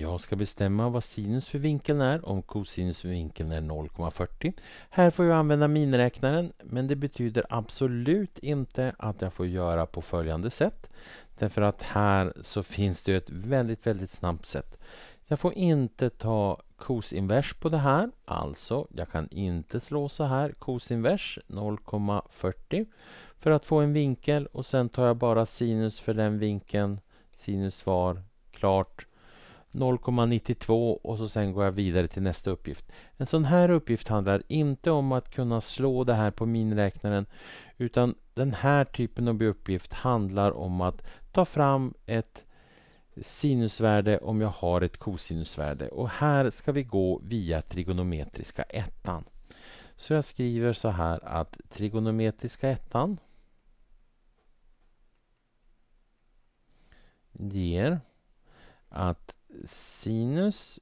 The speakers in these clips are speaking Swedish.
Jag ska bestämma vad sinus för vinkeln är om kosinus för vinkeln är 0,40. Här får jag använda miniräknaren men det betyder absolut inte att jag får göra på följande sätt. Därför att här så finns det ett väldigt, väldigt snabbt sätt. Jag får inte ta kosinvers på det här, alltså jag kan inte slå så här, kosinvers 0,40 för att få en vinkel och sen tar jag bara sinus för den vinkeln, sinus var, klart 0,92 och så sen går jag vidare till nästa uppgift. En sån här uppgift handlar inte om att kunna slå det här på miniräknaren utan den här typen av uppgift handlar om att ta fram ett sinusvärde om jag har ett kosinusvärde och här ska vi gå via trigonometriska ettan. Så jag skriver så här att trigonometriska ettan ger att sinus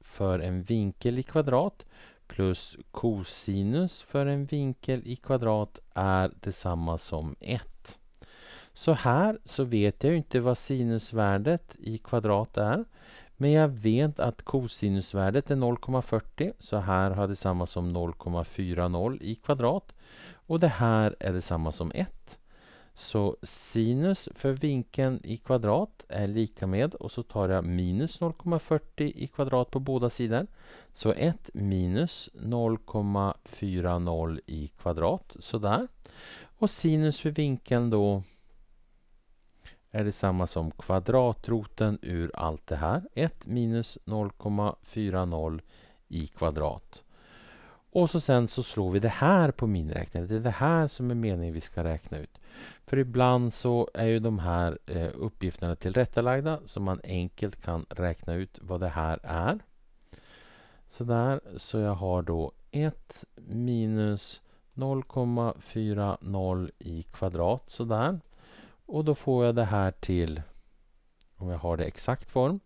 för en vinkel i kvadrat plus kosinus för en vinkel i kvadrat är detsamma som 1. Så här så vet jag inte vad sinusvärdet i kvadrat är. Men jag vet att kosinusvärdet är 0,40 så här har det samma som 0,40 i kvadrat. Och det här är detsamma som 1. Så sinus för vinkeln i kvadrat är lika med och så tar jag minus 0,40 i kvadrat på båda sidor. Så 1 minus 0,40 i kvadrat, sådär. Och sinus för vinkeln då är detsamma som kvadratroten ur allt det här. 1 minus 0,40 i kvadrat. Och så sen så slår vi det här på miniräknaren. Det är det här som är meningen vi ska räkna ut. För ibland så är ju de här eh, uppgifterna tillrättalagda så man enkelt kan räkna ut vad det här är. Så där. så jag har då 1 minus 0,40 i kvadrat Så där. Och då får jag det här till, om jag har det exakt form,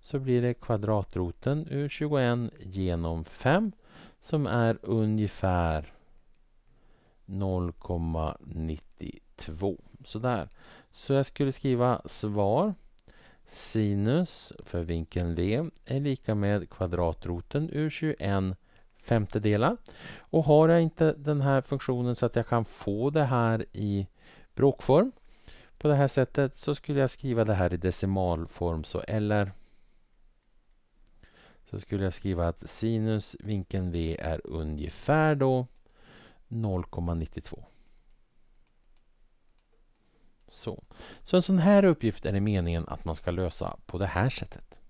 så blir det kvadratroten ur 21 genom 5 som är ungefär 0,92. Sådär. Så jag skulle skriva svar sinus för vinkeln V är lika med kvadratroten ur 21 femtedelar. Och har jag inte den här funktionen så att jag kan få det här i bråkform på det här sättet så skulle jag skriva det här i decimalform. Så eller så skulle jag skriva att sinus vinkeln V är ungefär då 0,92. Så. så en sån här uppgift är det meningen att man ska lösa på det här sättet.